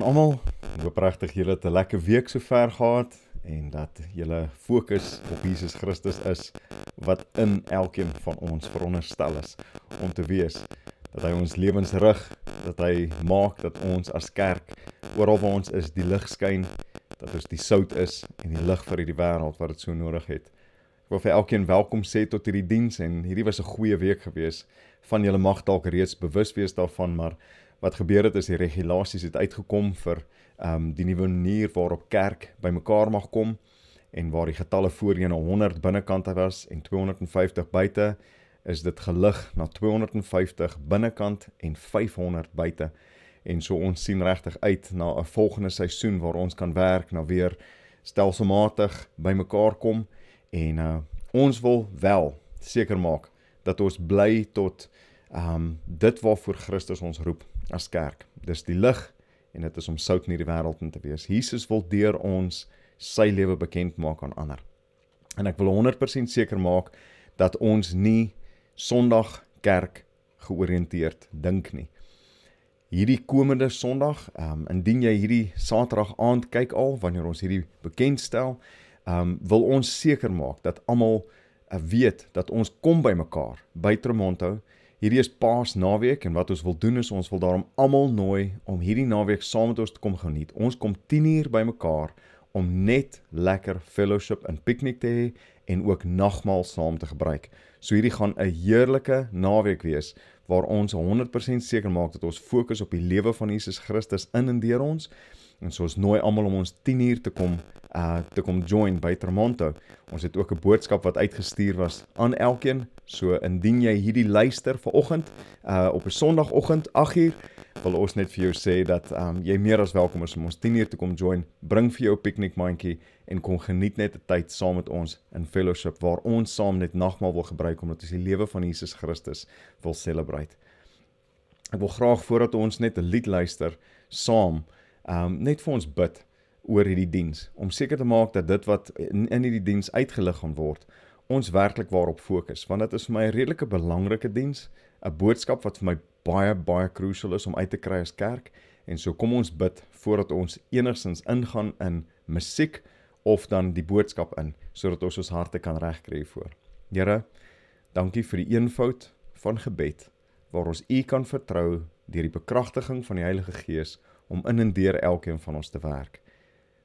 aan almal. Ek hoop regtig julle het 'n lekker week sover gehad en dat julle fokus op Jesus Christus is wat in elkeen van ons veronderstel is om te wees dat hy ons lewens rig, dat hy maak dat ons as kerk oral waar ons is die lig skyn, dat ons die sout is en die lig vir hierdie wêreld wat dit so nodig het. Ek wil vir elkeen welkom sê tot hierdie diens en hierdie was 'n goeie week gewees. Van julle mag dalk reeds bewus wees daarvan, maar wat gebeur het is die regulasies het uitgekom vir ehm um, die nuwe manier waarop kerk bymekaar mag kom en waar die getalle voorheen 100 binnekant was en 250 buite is dit gelig na 250 binnekant en 500 buite en so ons sien regtig uit na 'n volgende seisoen waar ons kan werk na weer stelselmatig bymekaar kom en uh, ons wil wel seker maak dat ons bly tot ehm um, dit waarvoor Christus ons roep as kerk. Dis die lig en dit is om sout in hierdie wêreld te wees. Jesus wil deur ons sy lewe bekend maak aan ander. En ek wil 100% seker maak dat ons nie Sondag kerk georiënteerd dink nie. Hierdie komende Sondag, ehm um, indien jy hierdie Saterdag aand kyk al wanneer ons hierdie bekendstel, ehm um, wil ons seker maak dat almal eh, weet dat ons kom by mekaar by Tremonto Hierdie is Paasnaweek en wat ons wil doen is ons wil daarom almal nooi om hierdie naweek saam met ons te kom geniet. Ons kom 10uur bymekaar om net lekker fellowship en piknik te hê en ook nagmaal saam te gebruik. So hierdie gaan 'n heerlike naweek wees waar ons 100% seker maak dat ons fokus op die lewe van Jesus Christus in en deur ons En so ons nooi almal om ons 10 uur te kom uh te kom join by Tremonto. Ons het ook 'n boodskap wat uitgestuur was aan elkeen. So indien jy hierdie luister vanoggend uh op 'n Sondagoggend 8 uur wil ons net vir jou sê dat um jy meer as welkom is om ons 10 uur te kom join. Bring vir jou piknikmandjie en kom geniet net 'n tyd saam met ons in fellowship waar ons saam net nagmaal wil gebruik omdat ons die lewe van Jesus Christus wil celebrate. Ek wil graag voordat ons net 'n lied luister saam um net vir ons bid oor hierdie diens om seker te maak dat dit wat in, in hierdie diens uitgelig gaan word ons werklik waarop fokus want dit is vir my 'n redelike belangrike diens 'n boodskap wat vir my baie baie krusial is om uit te kry as kerk en so kom ons bid voordat ons enigsins ingaan in musiek of dan die boodskap in sodat ons ons harte kan regkry voor. Here, dankie vir die eenvoud van gebed waar ons U kan vertrou deur die bekragtiging van die Heilige Gees om in en deur elkeen van ons te werk.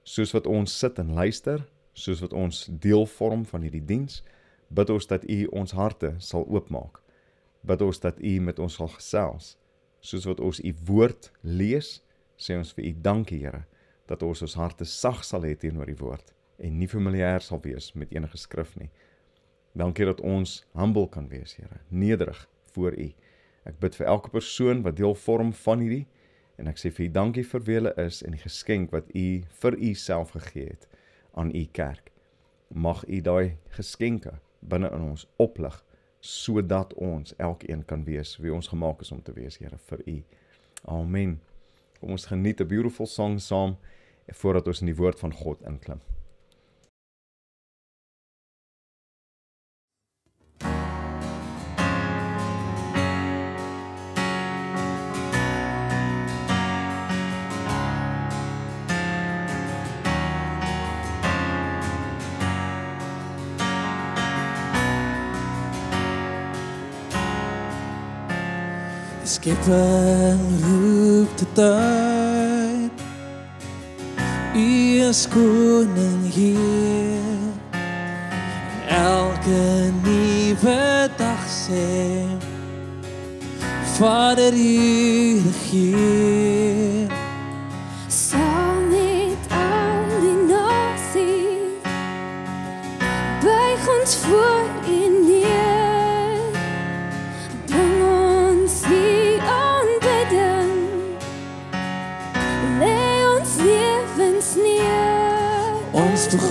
Soos wat ons sit en luister, soos wat ons deel vorm van hierdie diens, bid ons dat U ons harte sal oopmaak. Bid ons dat U met ons sal gesels. Soos wat ons U woord lees, sê ons vir U dankie, Here, dat ons ons harte sag sal hê teenoor U woord en nie familier sal wees met enige skrif nie. Dankie dat ons humble kan wees, Here, nederig voor U. Ek bid vir elke persoon wat deel vorm van hierdie En ek sê vir u dankie vir wie julle is en die geskenk wat u vir u self gegee het aan u kerk. Mag u daai geskenke binne in ons oplig sodat ons elkeen kan wees wie ons gemaak is om te wees, Here, vir u. Amen. Kom ons geniet 'n beautiful song saam voordat ons in die woord van God inklim. Ek het geroep tot uit U is koning hier Elke nieuwe dag sê Vader, U regeer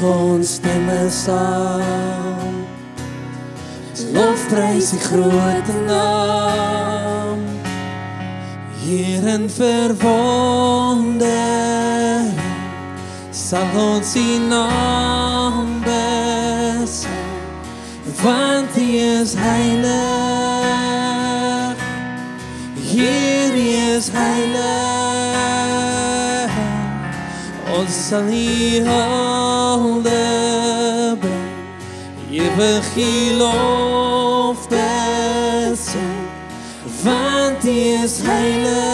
gewoon stemmen saam. prijs, die grote naam. Hier in verwonder sal ons die naam besing. Want die is heilig. Hier is heilig. ons zal nie je Ewig geloof des Want die is heilig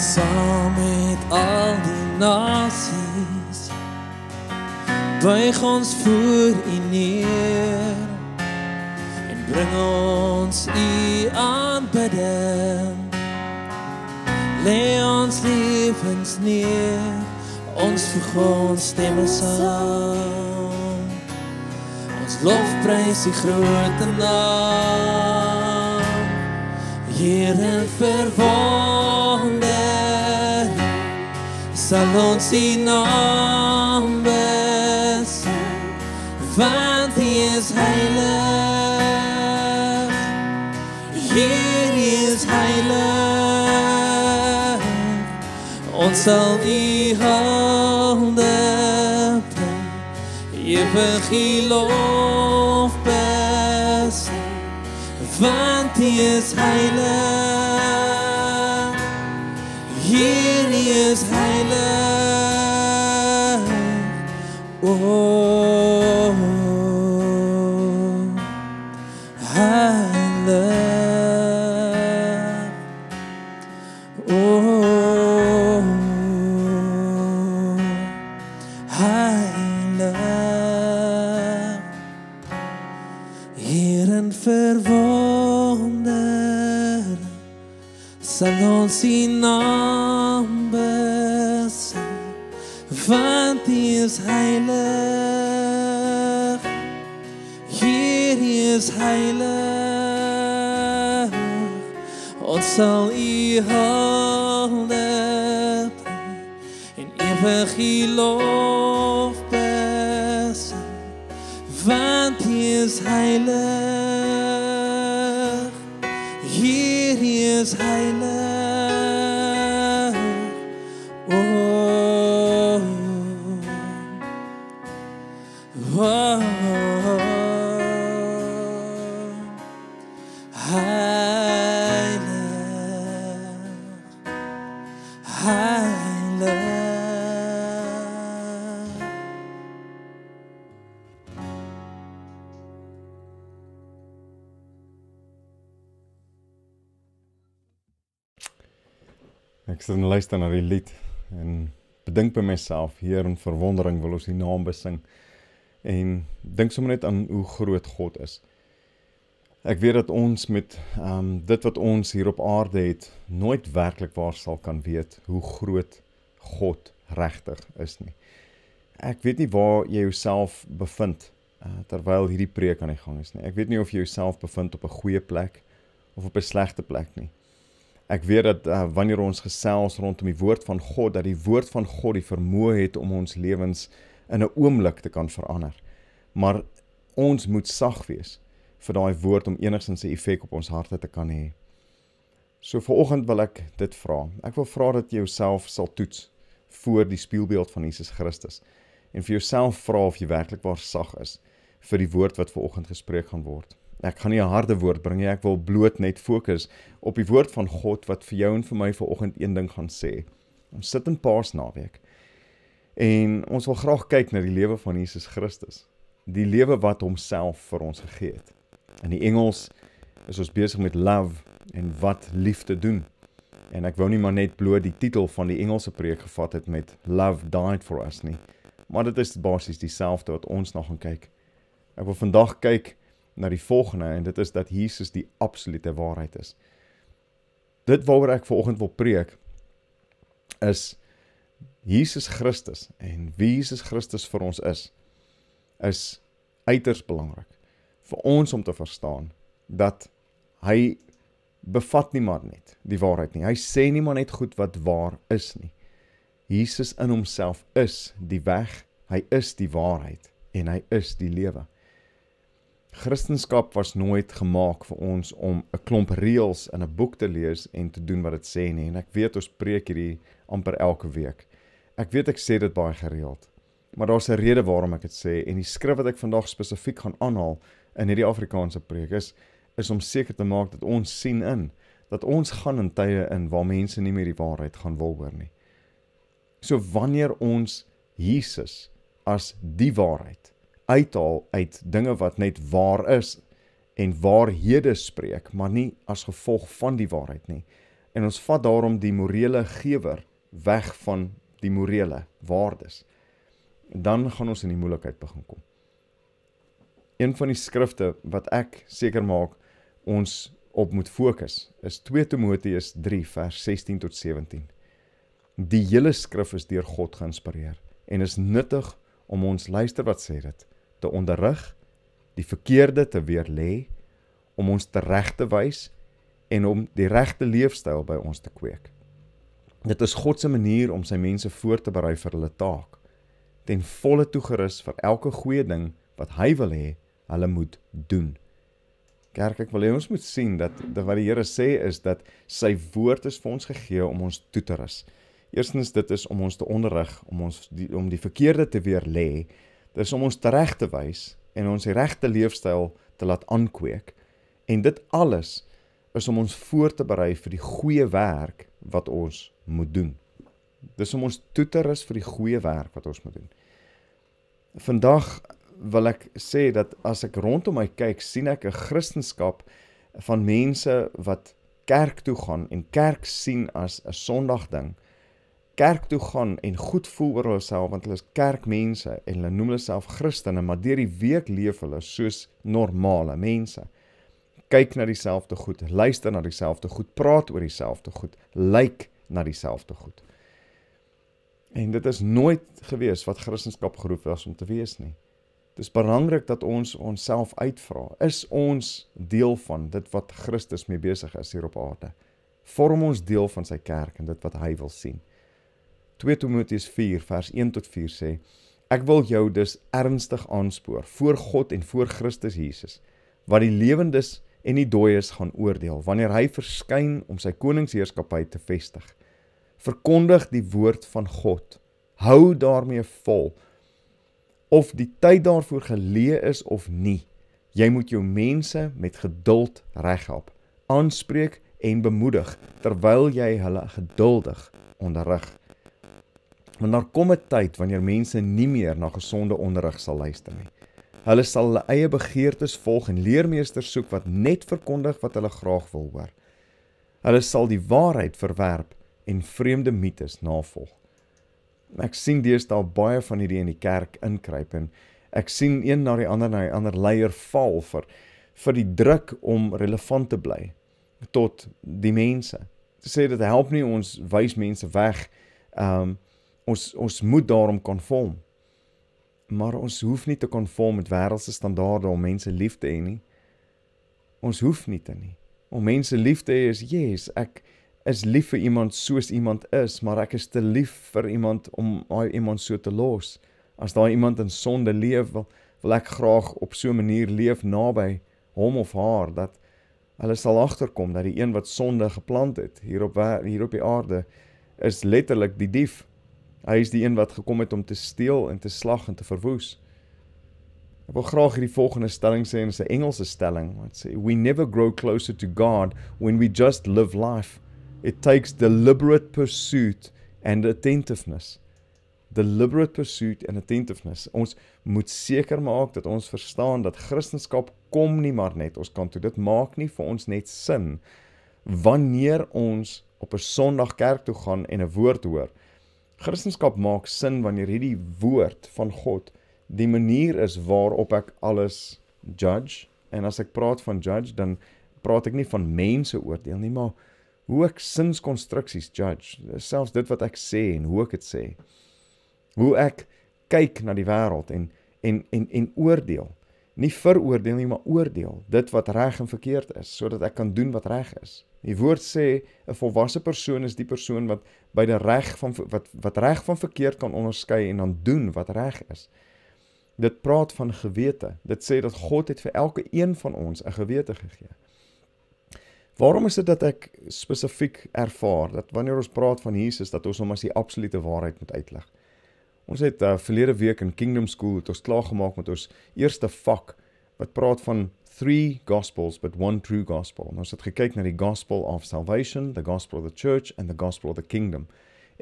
saam met al die nasies buig ons voor u neer en bring ons u aanbidding lê ons lewens neer ons voeg ons stemme saam ons lof prys u grootte naam Hier en vervolg salón sin nombres, want Hij is heilig. Hier is heilig, ons zal die handen je vergeloof best, want Hij is heilig. 害了我。want Hij is heilig. Hier Hij is heilig. sit en luister na die lied en bedink by myself hier in verwondering wil ons die naam besing en dink sommer net aan hoe groot God is. Ek weet dat ons met ehm um, dit wat ons hier op aarde het nooit werklik waar sal kan weet hoe groot God regtig is nie. Ek weet nie waar jy jouself bevind uh, terwyl hierdie preek aan die gang is nie. Ek weet nie of jy jouself bevind op 'n goeie plek of op 'n slegte plek nie. Ek weet dat uh, wanneer ons gesels rondom die woord van God dat die woord van God die vermoë het om ons lewens in 'n oomblik te kan verander. Maar ons moet sag wees vir daai woord om enigsins 'n effek op ons harte te kan hê. So vanoggend wil ek dit vra. Ek wil vra dat jy jouself sal toets voor die spieelbeeld van Jesus Christus en vir jouself vra of jy werklik waar sag is vir die woord wat vanoggend gespreek gaan word ek gaan nie 'n harde woord bring nie. Ek wil bloot net fokus op die woord van God wat vir jou en vir my vanoggend een ding gaan sê. Ons sit in Paas naweek. En ons wil graag kyk na die lewe van Jesus Christus. Die lewe wat homself vir ons gegee het. In die Engels is ons besig met love en wat liefde doen. En ek wou nie maar net bloot die titel van die Engelse preek gevat het met love died for us nie. Maar dit is basies dieselfde wat ons nog gaan kyk. Ek wil vandag kyk na die volgende en dit is dat Jesus die absolute waarheid is. Dit waaroor ek vanoggend wil preek is Jesus Christus en wie Jesus Christus vir ons is is uiters belangrik vir ons om te verstaan dat hy bevat nie maar net die waarheid nie. Hy sê nie maar net goed wat waar is nie. Jesus in homself is die weg, hy is die waarheid en hy is die lewe. Christendom was nooit gemaak vir ons om 'n klomp reëls in 'n boek te lees en te doen wat dit sê nie en ek weet ons preek hierdie amper elke week. Ek weet ek sê dit baie gereeld. Maar daar's 'n rede waarom ek dit sê en die skrif wat ek vandag spesifiek gaan aanhaal in hierdie Afrikaanse preek is is om seker te maak dat ons sien in dat ons gaan in tye in waar mense nie meer die waarheid gaan wil hoor nie. So wanneer ons Jesus as die waarheid uithaal uit dinge wat net waar is en waarhede spreek, maar nie as gevolg van die waarheid nie. En ons vat daarom die morele gewer weg van die morele waardes. Dan gaan ons in die moeilikheid begin kom. Een van die skrifte wat ek seker maak ons op moet fokus is 2 Timoteus 3 vers 16 tot 17. Die hele skrif is deur God geïnspireer en is nuttig om ons luister wat sê dit te onderrig, die verkeerde te weerlê om ons te reg te wys en om die regte leefstyl by ons te kweek. Dit is God se manier om sy mense voor te berei vir hulle taak, ten volle toegerus vir elke goeie ding wat hy wil hê hulle moet doen. Kerk, ek wil hê ons moet sien dat, dat wat die Here sê is dat sy woord is vir ons gegee om ons toe te rus. Eerstens dit is om ons te onderrig om ons die, om die verkeerde te weer lê Dit is om ons reg te wys en ons regte leefstyl te laat aankweek. En dit alles is om ons voor te berei vir die goeie werk wat ons moet doen. Dis om ons toe te rus vir die goeie werk wat ons moet doen. Vandag wil ek sê dat as ek rondom my kyk, sien ek 'n Christendom van mense wat kerk toe gaan en kerk sien as 'n Sondagding kerk toe gaan en goed voel oor hulself want hulle is kerkmense en hulle noem hulle self Christene, maar deur die week leef hulle soos normale mense. Kyk na dieselfde goed, luister na dieselfde goed, praat oor dieselfde goed, lyk like na dieselfde goed. En dit is nooit gewees wat Christendom geroep was om te wees nie. Dit is belangrik dat ons onsself uitvra, is ons deel van dit wat Christus mee besig is hier op aarde? Vorm ons deel van sy kerk en dit wat hy wil sien? 2 Timoteus 4 vers 1 tot 4 sê: Ek wil jou dus ernstig aanspoor voor God en voor Christus Jesus, wat die lewendes en die dooies gaan oordeel wanneer hy verskyn om sy koningsheerskappy te vestig. Verkondig die woord van God. Hou daarmee vol of die tyd daarvoor geleë is of nie. Jy moet jou mense met geduld reghelp, aanspreek en bemoedig terwyl jy hulle geduldig onderrig. Want daar kom 'n tyd wanneer mense nie meer na gesonde onderrig sal luister nie. Hulle sal hulle eie begeertes volg en leermeesters soek wat net verkondig wat hulle graag wil hoor. Hulle sal die waarheid verwerp en vreemde mites navolg. Ek sien deesdae baie van hierdie in die kerk inkruip en ek sien een na die ander na die ander leier val vir vir die druk om relevant te bly tot die mense. Sê dit help nie ons wys mense weg. Ehm um, ons ons moet daarom konform. Maar ons hoef nie te konform met wêreldse standaarde om mense lief te hê nie. Ons hoef nie te nie. Om mense lief te hê is yes, ek is lief vir iemand soos iemand is, maar ek is te lief vir iemand om daai iemand so te los. As daai iemand in sonde leef, wil, wil ek graag op so 'n manier leef naby hom of haar dat hulle sal agterkom dat die een wat sonde geplant het hier op hier op die aarde is letterlik die dief. Hy is die een wat gekom het om te steel en te slag en te verwoes. Ek wil graag hierdie volgende stelling sê in 'n Engelse stelling wat sê we never grow closer to God when we just live life. It takes deliberate pursuit and attentiveness. Deliberate pursuit and attentiveness. Ons moet seker maak dat ons verstaan dat Christendom kom nie maar net ons kant toe. Dit maak nie vir ons net sin wanneer ons op 'n Sondag kerk toe gaan en 'n woord hoor nie Christendom maak sin wanneer hierdie woord van God die manier is waarop ek alles judge en as ek praat van judge dan praat ek nie van mense oordeel nie maar hoe ek sinskonstruksies judge selfs dit wat ek sê en hoe ek dit sê hoe ek kyk na die wêreld en en en en oordeel nie veroordeel nie maar oordeel dit wat reg en verkeerd is sodat ek kan doen wat reg is Die woord sê 'n volwasse persoon is die persoon wat by die reg van wat wat reg van verkeerd kan onderskei en dan doen wat reg is. Dit praat van gewete. Dit sê dat God het vir elke een van ons 'n gewete gegee. Waarom is dit dat ek spesifiek ervaar dat wanneer ons praat van Jesus dat ons hom as die absolute waarheid moet uitlig? Ons het uh, verlede week in Kingdom School het ons klaar gemaak met ons eerste vak wat praat van three gospels but one true gospel. Ons het gekyk na die gospel of salvation, the gospel of the church and the gospel of the kingdom.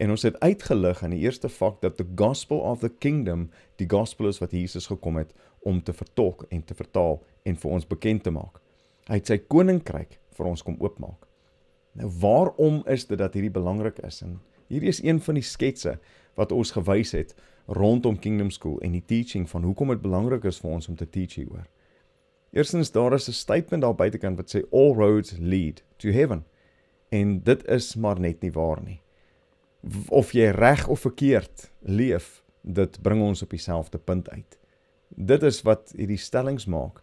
En ons het uitgelig aan die eerste vak dat the gospel of the kingdom die gospel is wat Jesus gekom het om te vertolk en te vertaal en vir ons bekend te maak. Hy het sy koninkryk vir ons kom oopmaak. Nou waarom is dit dat hierdie belangrik is? En hierdie is een van die sketse wat ons gewys het rondom Kingdom School en die teaching van hoekom dit belangrik is vir ons om te teach hieroor. Eerstens daar is 'n statement daar buitekant wat sê all roads lead to heaven. En dit is maar net nie waar nie. Of jy reg of verkeerd leef, dit bring ons op dieselfde punt uit. Dit is wat hierdie stellings maak.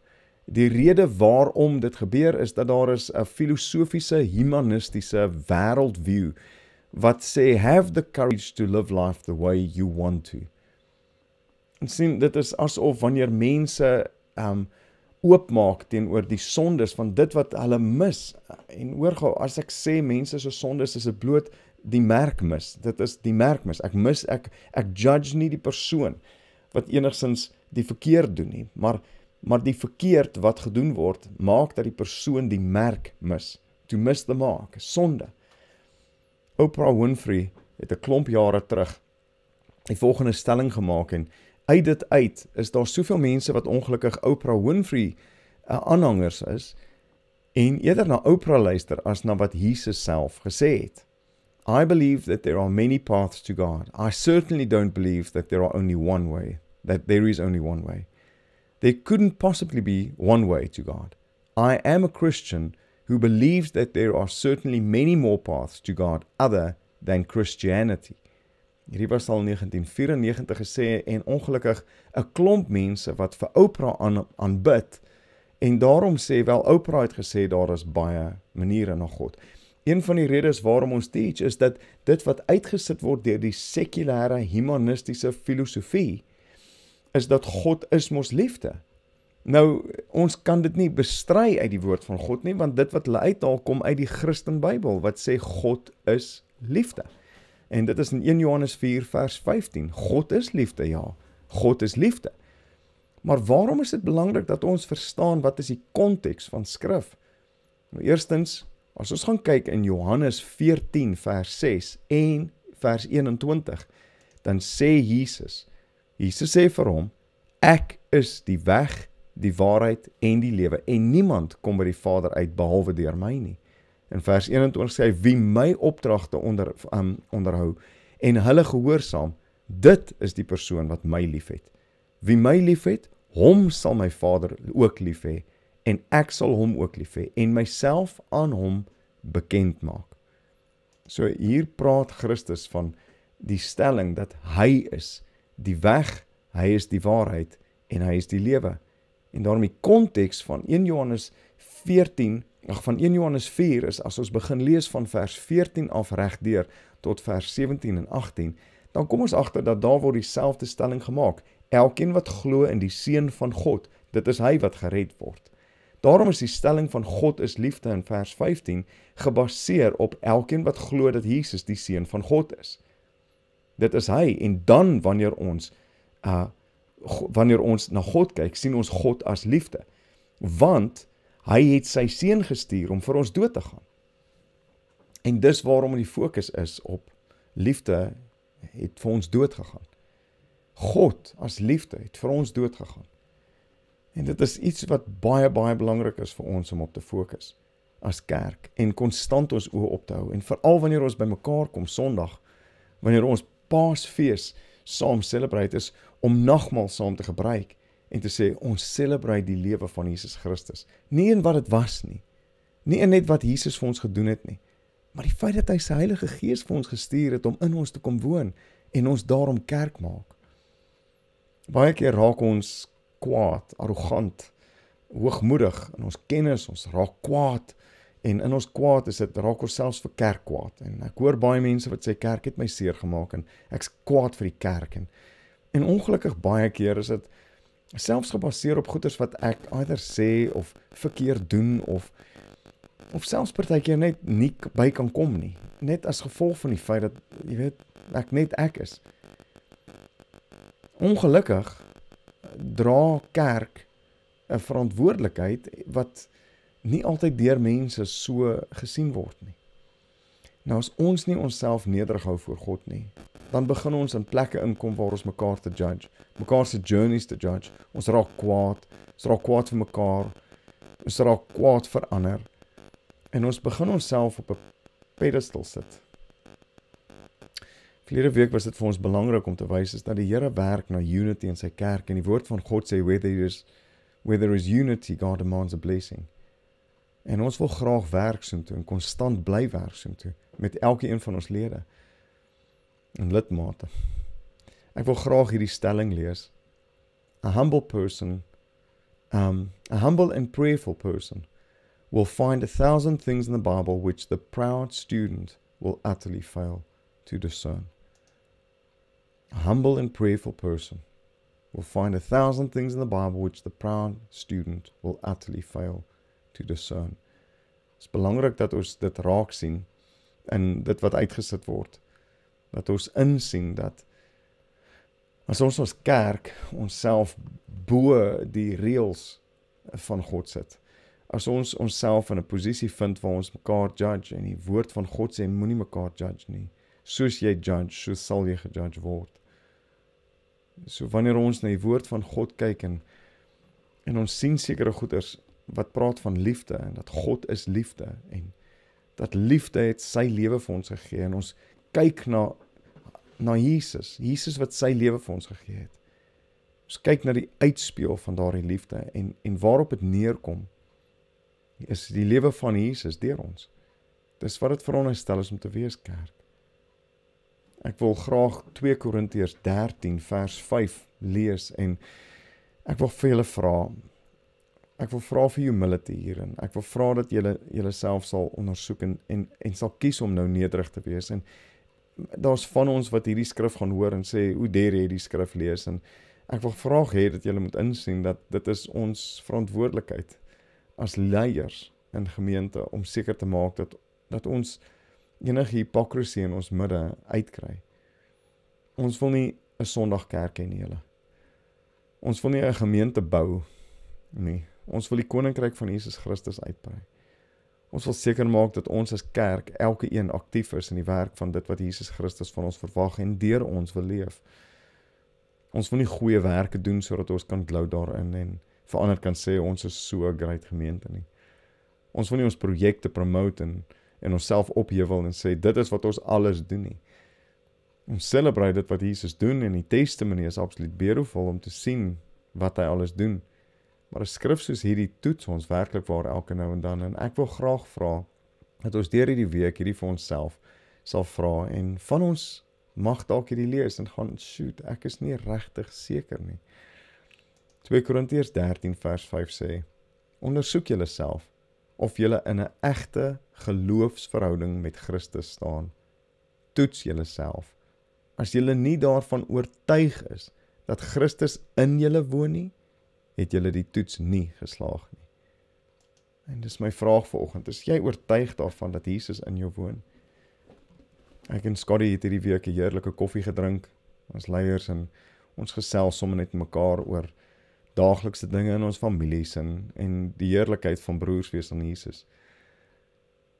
Die rede waarom dit gebeur is dat daar is 'n filosofiese humanistiese wêreldview wat sê have the courage to live life the way you want to. En sien dit is asof wanneer mense um oopmaak teenoor die sondes van dit wat hulle mis. En hoor gou, as ek sê mense se sondes is 'n bloot die merk mis. Dit is die merk mis. Ek mis ek ek judge nie die persoon wat enigsins die verkeerd doen nie, maar maar die verkeerd wat gedoen word maak dat die persoon die merk mis. To miss the mark, sonde. Oprah Winfrey het 'n klomp jare terug die volgende stelling gemaak en uit dit uit is daar soveel mense wat ongelukkig Oprah Winfrey eh, aanhangers is en eerder na Oprah luister as na wat Jesus self gesê het. I believe that there are many paths to God. I certainly don't believe that there are only one way, that there is only one way. There couldn't possibly be one way to God. I am a Christian who believes that there are certainly many more paths to God other than Christianity. Hierdie was al 1994 gesê en ongelukkig 'n klomp mense wat vir Oprah aan aanbid en daarom sê wel Oprah het gesê daar is baie maniere na God. Een van die redes waarom ons teach is dat dit wat uitgesit word deur die sekulêre humanistiese filosofie is dat God is mos liefde. Nou ons kan dit nie bestry uit die woord van God nie want dit wat hulle uithaal kom uit die Christen Bybel wat sê God is liefde. En dit is in 1 Johannes 4 vers 15. God is liefde, ja. God is liefde. Maar waarom is dit belangrik dat ons verstaan wat is die konteks van Skrif? Nou eerstens, as ons gaan kyk in Johannes 14 vers 6 en vers 21, dan sê Jesus. Jesus sê vir hom: "Ek is die weg, die waarheid en die lewe en niemand kom by die Vader uit behalwe deur my nie." In vers 21 sê hy wie my opdragte onder um, onderhou en hulle gehoorsaam, dit is die persoon wat my liefhet. Wie my liefhet, hom sal my Vader ook lief hê en ek sal hom ook lief hê en myself aan hom bekend maak. So hier praat Christus van die stelling dat hy is die weg, hy is die waarheid en hy is die lewe. En daarom die konteks van 1 Johannes 14 Ag van 1 Johannes 4 is as ons begin lees van vers 14 af regdeur tot vers 17 en 18, dan kom ons agter dat daar word dieselfde stelling gemaak. Elkeen wat glo in die seun van God, dit is hy wat gered word. Daarom is die stelling van God is liefde in vers 15 gebaseer op elkeen wat glo dat Jesus die seun van God is. Dit is hy en dan wanneer ons uh wanneer ons na God kyk, sien ons God as liefde. Want hy het sy seun gestuur om vir ons dood te gaan. En dis waarom die fokus is op liefde het vir ons dood gegaan. God as liefde het vir ons dood gegaan. En dit is iets wat baie baie belangrik is vir ons om op te fokus as kerk en konstant ons oë op te hou en veral wanneer ons bymekaar kom Sondag wanneer ons Paasfees saam selebreit is om nagmaal saam te gebruik en te sê ons celebrate die lewe van Jesus Christus. Nie in wat dit was nie. Nie in net wat Jesus vir ons gedoen het nie, maar die feit dat hy sy Heilige Gees vir ons gestuur het om in ons te kom woon en ons daarom kerk maak. Baie keer raak ons kwaad, arrogant, hoogmoedig in ons kennis, ons raak kwaad en in ons kwaad is dit raak ons selfs vir kerk kwaad en ek hoor baie mense wat sê kerk het my seer gemaak en ek's kwaad vir die kerk en en ongelukkig baie keer is dit selfs gebaseer op goeters wat ek either sê of verkeerd doen of of selfs partykeer net nie by kan kom nie net as gevolg van die feit dat jy weet ek net ek is ongelukkig dra kerk 'n verantwoordelikheid wat nie altyd deur mense so gesien word nie Nou as ons nie onsself nederig hou voor God nie, dan begin ons in plekke inkom waar ons mekaar te judge, mekaar se journeys te judge. Ons raak kwaad, ons raak kwaad vir mekaar, ons raak kwaad vir ander. En ons begin onsself op 'n pedestal sit. Vlere week was dit vir ons belangrik om te wys is dat die Here werk na unity in sy kerk en die woord van God sê whether there is whether there is unity God demands a blessing. En ons wil graag werk soontoe en konstant bly werk soontoe met elke een van ons lede en lidmate. Ek wil graag hierdie stelling lees. A humble person um a humble and prayerful person will find a thousand things in the Bible which the proud student will utterly fail to discern. A humble and prayerful person will find a thousand things in the Bible which the proud student will utterly fail to discern. Dit is belangrik dat ons dit raak sien in dit wat uitgesit word dat ons insien dat as ons ons kerk onsself bo die reëls van God sit as ons onsself in 'n posisie vind waar ons mekaar judge en die woord van God sê moenie mekaar judge nie soos jy judge so sal jy gejudge word so wanneer ons na die woord van God kyk en en ons sien sekere goeders wat praat van liefde en dat God is liefde en dat liefde het sy lewe vir ons gegee en ons kyk na na Jesus, Jesus wat sy lewe vir ons gegee het. Ons kyk na die uitspeel van daardie liefde en en waarop dit neerkom is die lewe van Jesus deur ons. Dis wat dit veronderstel is om te wees kerk. Ek wil graag 2 Korintiërs 13 vers 5 lees en ek wil vir julle vra Ek wil vra vir humility hierin. Ek wil vra dat julle julleself sal ondersoek en, en en sal kies om nou nederig te wees en daar's van ons wat hierdie skrif gaan hoor en sê hoe dare jy die skrif lees en ek wil vra hê dat julle moet insien dat dit is ons verantwoordelikheid as leiers in gemeente om seker te maak dat dat ons enige hipokrisie in ons midde uitkry. Ons wil nie 'n Sondagkerk hê nie julle. Ons wil nie 'n gemeente bou nie. Ons wil die koninkryk van Jesus Christus uitbrei. Ons wil seker maak dat ons as kerk elke een aktief is in die werk van dit wat Jesus Christus van ons verwag en deur ons wil leef. Ons wil nie goeie werke doen sodat ons kan glo daarin en vir ander kan sê ons is so 'n groot gemeente nie. Ons wil nie ons projekte promote en en onsself opheewel en sê dit is wat ons alles doen nie. Ons celebrate dit wat Jesus doen en die testimony is absoluut beroevol om te sien wat hy alles doen. Maar 'n skrif soos hierdie toets ons werklik waar elke nou en dan en ek wil graag vra dat ons deur hierdie week hierdie vir onsself sal vra en van ons mag dalk hierdie lees en gaan shoot, ek is nie regtig seker nie. 2 Korintiërs 13 vers 5 sê: "Ondersoek julleself of julle in 'n egte geloofsverhouding met Christus staan. Toets julleself. As julle nie daarvan oortuig is dat Christus in julle woon nie, het julle die toets nie geslaag nie. En dis my vraag vanoggend, is jy oortuig daarvan dat Jesus in jou woon? Ek en Scotty het hierdie week 'n heerlike koffie gedrink, ons leiers en ons gesels sommer net mekaar oor daaglikse dinge in ons families en en die heerlikheid van broers wees aan Jesus.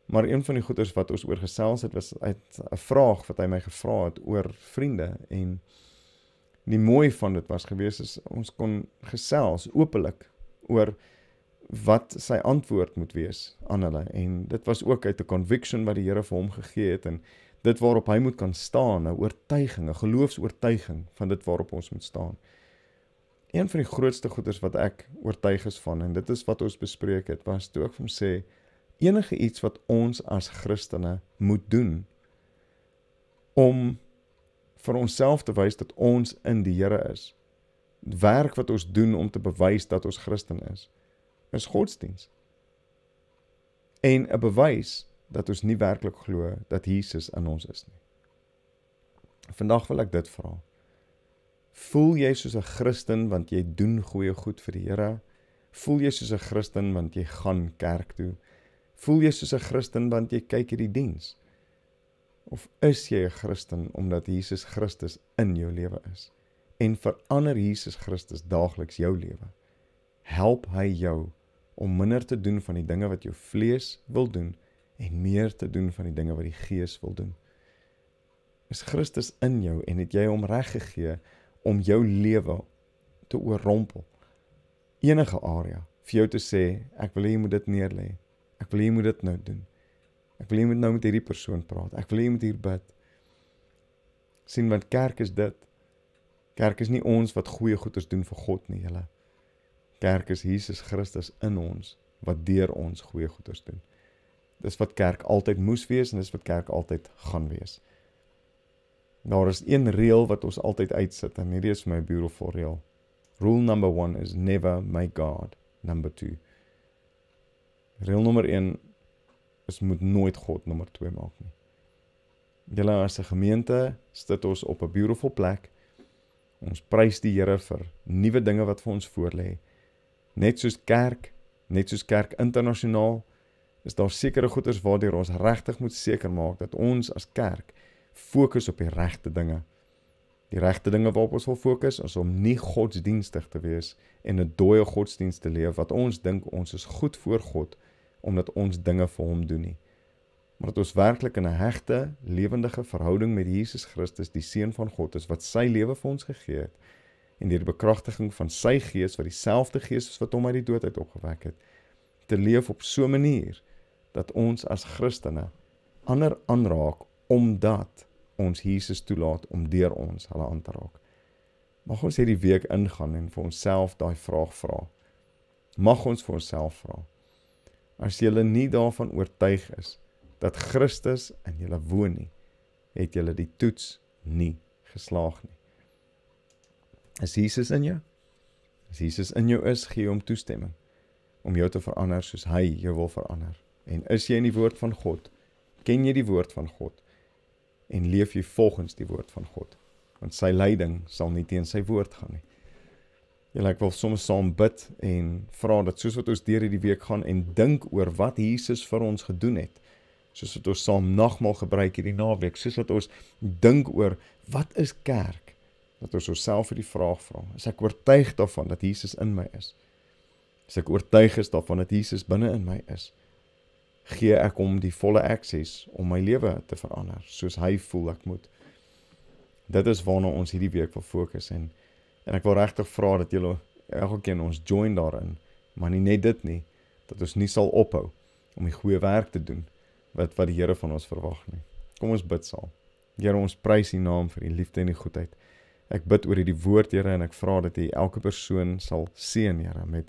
Maar een van die goeders wat ons oor gesels het was uit 'n vraag wat hy my gevra het oor vriende en die mooi van dit was gewees is ons kon gesels openlik oor wat sy antwoord moet wees aan hulle en dit was ook uit 'n conviction wat die Here vir hom gegee het en dit waarop hy moet kan staan 'n oortuiging 'n geloofs-oortuiging van dit waarop ons moet staan een van die grootste goeders wat ek oortuig is van en dit is wat ons bespreek het was toe ek hom sê enige iets wat ons as Christene moet doen om vir onsself te wys dat ons in die Here is. Die werk wat ons doen om te bewys dat ons Christen is, is godsdiens. En 'n bewys dat ons nie werklik glo dat Jesus in ons is nie. Vandag wil ek dit vra. Voel jy soos 'n Christen want jy doen goeie goed vir die Here? Voel jy soos 'n Christen want jy gaan kerk toe? Voel jy soos 'n Christen want jy kyk hierdie diens? Of is jy 'n Christen omdat Jesus Christus in jou lewe is? En verander Jesus Christus daagliks jou lewe? Help hy jou om minder te doen van die dinge wat jou vlees wil doen en meer te doen van die dinge wat die Gees wil doen? Is Christus in jou en het jy hom reg gegee om jou lewe te oorrompel? Enige area vir jou te sê, ek wil hê jy moet dit neerlê. Ek wil hê jy moet dit nou doen. Ek wil net nou met hierdie persoon praat. Ek wil net met hier bid. sien want kerk is dit. Kerk is nie ons wat goeie goeders doen vir God nie, julle. Kerk is Jesus Christus in ons wat deur ons goeie goeders doen. Dis wat kerk altyd moes wees en dis wat kerk altyd gaan wees. Daar is een reël wat ons altyd uitsit en hierdie is my beautiful reël. Rule number 1 is never my god number 2. Reël nommer 1 ons moet nooit God nommer 2 maak nie. Julle as 'n gemeente sit ons op 'n beautiful plek. Ons prys die Here vir nuwe dinge wat vir ons voorlê. Net soos kerk, net soos kerk internasionaal, is daar sekere goeders waartoe ons regtig moet seker maak dat ons as kerk fokus op die regte dinge. Die regte dinge waarop ons wil fokus is om nie godsdienstig te wees en 'n dooie godsdienst te leef wat ons dink ons is goed voor God nie omdat ons dinge vir hom doen nie. Maar dat ons werklik in 'n hegte, lewendige verhouding met Jesus Christus, die seun van God, is wat sy lewe vir ons gegee het en deur die bekragtiging van sy gees wat dieselfde gees is wat hom uit die dood uit opgewek het, te leef op so 'n manier dat ons as Christene ander aanraak omdat ons Jesus toelaat om deur ons hulle aan te raak. Mag ons hierdie week ingaan en vir onsself daai vraag vra. Mag ons vir onsself vra: As jy nie daarvan oortuig is dat Christus in jou woon nie, het jy die toets nie geslaag nie. Is Jesus in jou? As Jesus in jou is, gee hom toestemming om jou te verander soos hy jou wil verander. En is jy in die woord van God? Ken jy die woord van God? En leef jy volgens die woord van God? Want sy leiding sal nie teen sy woord gaan nie. En ek wil sommer saam bid en vra dat soos wat ons deur hierdie week gaan en dink oor wat Jesus vir ons gedoen het, soos wat ons saam nagmaal gebruik hierdie naweek, soos wat ons dink oor wat is kerk, dat ons osself hierdie vraag vra. Is ek oortuig daarvan dat Jesus in my is? Is ek oortuig is daarvan dat Jesus binne in my is? Gee ek hom die volle akses om my lewe te verander soos hy voel ek moet? Dit is waarna ons hierdie week wil fokus en En ek wil regtig vra dat julle elkeen ons join daarin, maar nie net dit nie, dat ons nie sal ophou om die goeie werk te doen wat wat die Here van ons verwag nie. Kom ons bid saam. Here, ons prys U naam vir U liefde en U goedheid. Ek bid oor hierdie woord, Here, en ek vra dat U elke persoon sal seën, Here, met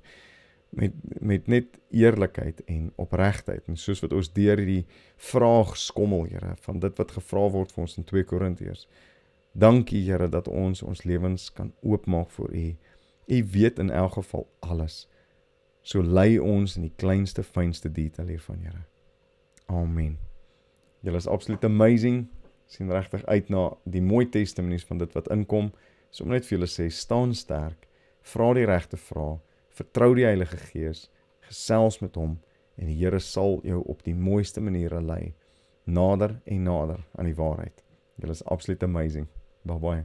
met met net eerlikheid en opregtheid en soos wat ons deur hierdie vraag skommel, Here, van dit wat gevra word vir ons in 2 Korintiërs. Dankie Here dat ons ons lewens kan oopmaak vir U. U weet in elk geval alles. So lei ons in die kleinste fynste detail hiervan, Here. Amen. Julle is absoluut amazing. sien regtig uit na die mooi testimonies van dit wat inkom. So net vir julle sê, staan sterk. Vra die regte vrae. Vertrou die Heilige Gees. Gesels met hom en die Here sal jou op die mooiste maniere lei nader en nader aan die waarheid. Julle is absoluut amazing. Bon, ouais.